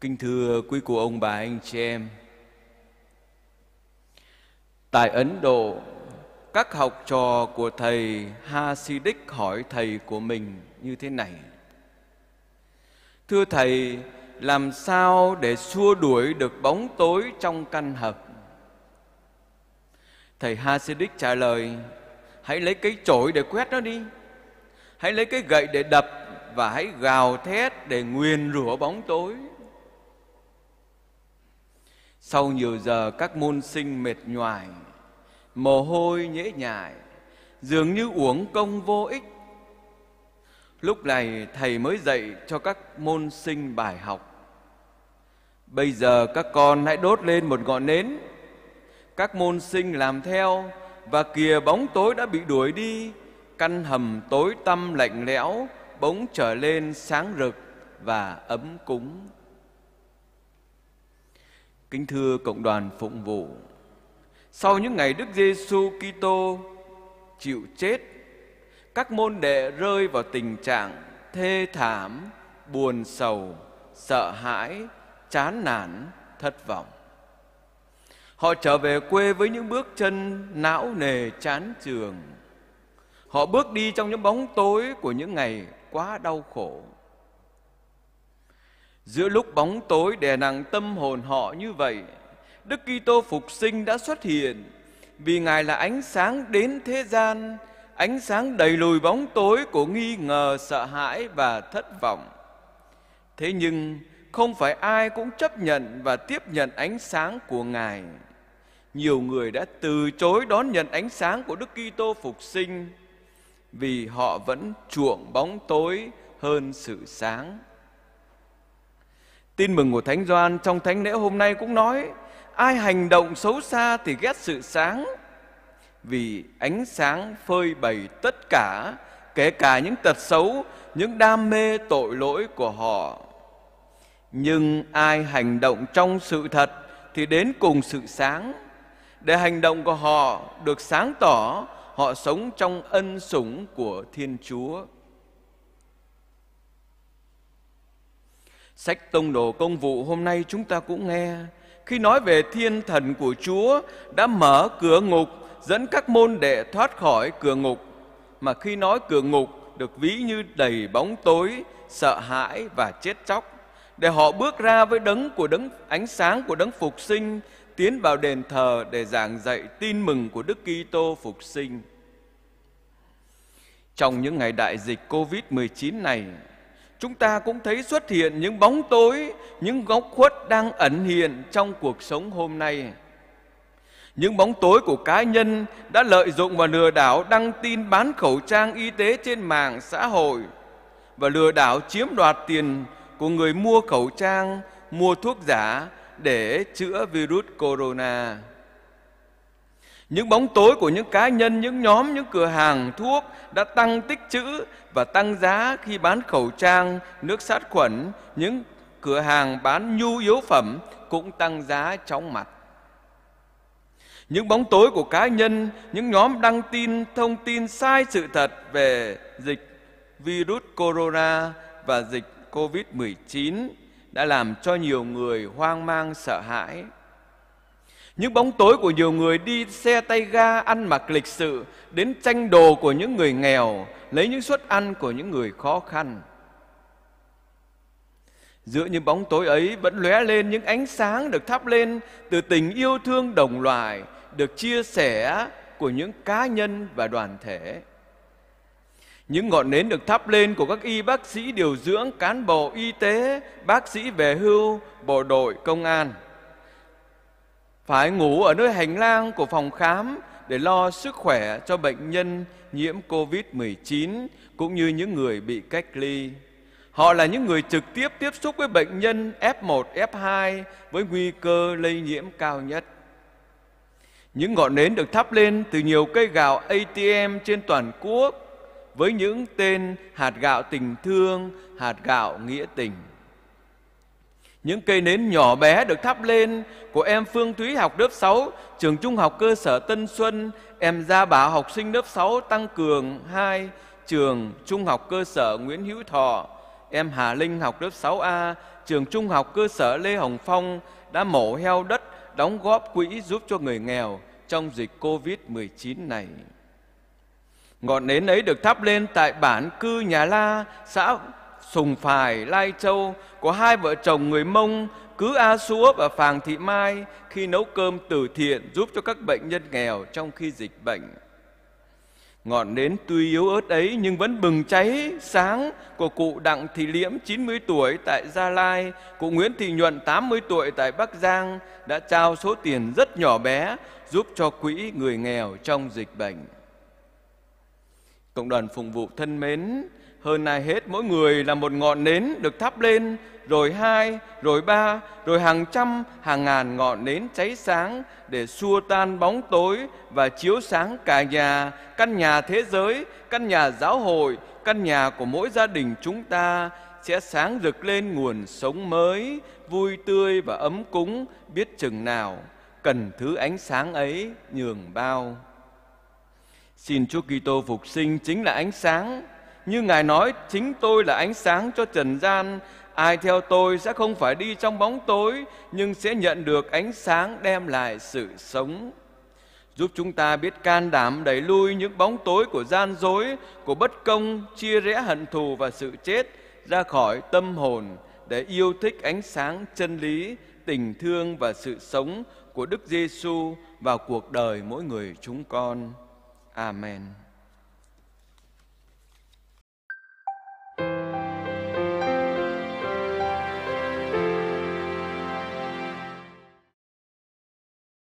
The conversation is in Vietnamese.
Kính thưa quý cụ ông bà anh chị em Tại Ấn Độ các học trò của thầy Hasidic hỏi thầy của mình như thế này Thưa thầy, làm sao để xua đuổi được bóng tối trong căn hầm? Thầy Hasidic trả lời, hãy lấy cái chổi để quét nó đi. Hãy lấy cái gậy để đập và hãy gào thét để nguyền rủa bóng tối. Sau nhiều giờ các môn sinh mệt nhoài, mồ hôi nhễ nhại, dường như uống công vô ích. Lúc này Thầy mới dạy cho các môn sinh bài học. Bây giờ các con hãy đốt lên một ngọn nến, các môn sinh làm theo và kìa bóng tối đã bị đuổi đi, căn hầm tối tăm lạnh lẽo bỗng trở lên sáng rực và ấm cúng Kính thưa cộng đoàn phụng vụ, sau những ngày Đức Giêsu Kitô chịu chết, các môn đệ rơi vào tình trạng thê thảm, buồn sầu, sợ hãi, chán nản, thất vọng. Họ trở về quê với những bước chân não nề chán trường. Họ bước đi trong những bóng tối của những ngày quá đau khổ. Giữa lúc bóng tối đè nặng tâm hồn họ như vậy, Đức Kitô phục sinh đã xuất hiện, vì Ngài là ánh sáng đến thế gian, ánh sáng đầy lùi bóng tối của nghi ngờ, sợ hãi và thất vọng. Thế nhưng, không phải ai cũng chấp nhận và tiếp nhận ánh sáng của Ngài. Nhiều người đã từ chối đón nhận ánh sáng của Đức Kitô phục sinh vì họ vẫn chuộng bóng tối hơn sự sáng. Tin mừng của Thánh Doan trong thánh lễ hôm nay cũng nói ai hành động xấu xa thì ghét sự sáng vì ánh sáng phơi bày tất cả kể cả những tật xấu, những đam mê tội lỗi của họ. Nhưng ai hành động trong sự thật thì đến cùng sự sáng để hành động của họ được sáng tỏ, họ sống trong ân sủng của Thiên Chúa. Sách Tông Đồ Công Vụ hôm nay chúng ta cũng nghe, khi nói về thiên thần của Chúa đã mở cửa ngục, dẫn các môn đệ thoát khỏi cửa ngục. Mà khi nói cửa ngục được ví như đầy bóng tối, sợ hãi và chết chóc, để họ bước ra với đấng của đấng ánh sáng của đấng phục sinh, tiến vào đền thờ để giảng dạy tin mừng của Đức Kitô phục sinh. Trong những ngày đại dịch Covid-19 này, chúng ta cũng thấy xuất hiện những bóng tối, những góc khuất đang ẩn hiện trong cuộc sống hôm nay. Những bóng tối của cá nhân đã lợi dụng và lừa đảo đăng tin bán khẩu trang y tế trên mạng xã hội và lừa đảo chiếm đoạt tiền của người mua khẩu trang, mua thuốc giả để chữa virus corona. Những bóng tối của những cá nhân, những nhóm, những cửa hàng thuốc đã tăng tích chữ và tăng giá khi bán khẩu trang, nước sát khuẩn, những cửa hàng bán nhu yếu phẩm cũng tăng giá chóng mặt. Những bóng tối của cá nhân, những nhóm đăng tin thông tin sai sự thật về dịch virus corona và dịch COVID-19 đã làm cho nhiều người hoang mang sợ hãi những bóng tối của nhiều người đi xe tay ga ăn mặc lịch sự đến tranh đồ của những người nghèo, lấy những suất ăn của những người khó khăn. Giữa những bóng tối ấy vẫn lóe lên những ánh sáng được thắp lên từ tình yêu thương đồng loại, được chia sẻ của những cá nhân và đoàn thể. Những ngọn nến được thắp lên của các y bác sĩ điều dưỡng, cán bộ y tế, bác sĩ về hưu, bộ đội, công an – phải ngủ ở nơi hành lang của phòng khám để lo sức khỏe cho bệnh nhân nhiễm COVID-19 cũng như những người bị cách ly. Họ là những người trực tiếp tiếp xúc với bệnh nhân F1, F2 với nguy cơ lây nhiễm cao nhất. Những ngọn nến được thắp lên từ nhiều cây gạo ATM trên toàn quốc với những tên hạt gạo tình thương, hạt gạo nghĩa tình. Những cây nến nhỏ bé được thắp lên của em Phương Thúy học lớp 6, trường trung học cơ sở Tân Xuân, em Gia Bảo học sinh lớp 6 Tăng Cường 2, trường trung học cơ sở Nguyễn Hữu Thọ, em Hà Linh học lớp 6A, trường trung học cơ sở Lê Hồng Phong đã mổ heo đất đóng góp quỹ giúp cho người nghèo trong dịch Covid-19 này. Ngọn nến ấy được thắp lên tại bản Cư Nhà La, xã Sùng Phài, Lai Châu của hai vợ chồng người Mông, cứ A Súa và Phàng Thị Mai khi nấu cơm từ thiện giúp cho các bệnh nhân nghèo trong khi dịch bệnh. Ngọn nến tuy yếu ớt ấy nhưng vẫn bừng cháy sáng của cụ Đặng Thị Liễm 90 tuổi tại Gia Lai, cụ Nguyễn Thị Nhuận 80 tuổi tại Bắc Giang đã trao số tiền rất nhỏ bé giúp cho quỹ người nghèo trong dịch bệnh. Cộng đoàn phụng vụ thân mến, hơn ai hết mỗi người là một ngọn nến được thắp lên, rồi hai, rồi ba, rồi hàng trăm, hàng ngàn ngọn nến cháy sáng để xua tan bóng tối và chiếu sáng cả nhà, căn nhà thế giới, căn nhà giáo hội, căn nhà của mỗi gia đình chúng ta sẽ sáng rực lên nguồn sống mới, vui tươi và ấm cúng biết chừng nào, cần thứ ánh sáng ấy nhường bao. Xin Chúa Kitô phục sinh chính là ánh sáng như Ngài nói, chính tôi là ánh sáng cho trần gian, ai theo tôi sẽ không phải đi trong bóng tối, nhưng sẽ nhận được ánh sáng đem lại sự sống. Giúp chúng ta biết can đảm đẩy lui những bóng tối của gian dối, của bất công, chia rẽ hận thù và sự chết ra khỏi tâm hồn để yêu thích ánh sáng chân lý, tình thương và sự sống của Đức Giêsu vào cuộc đời mỗi người chúng con. Amen.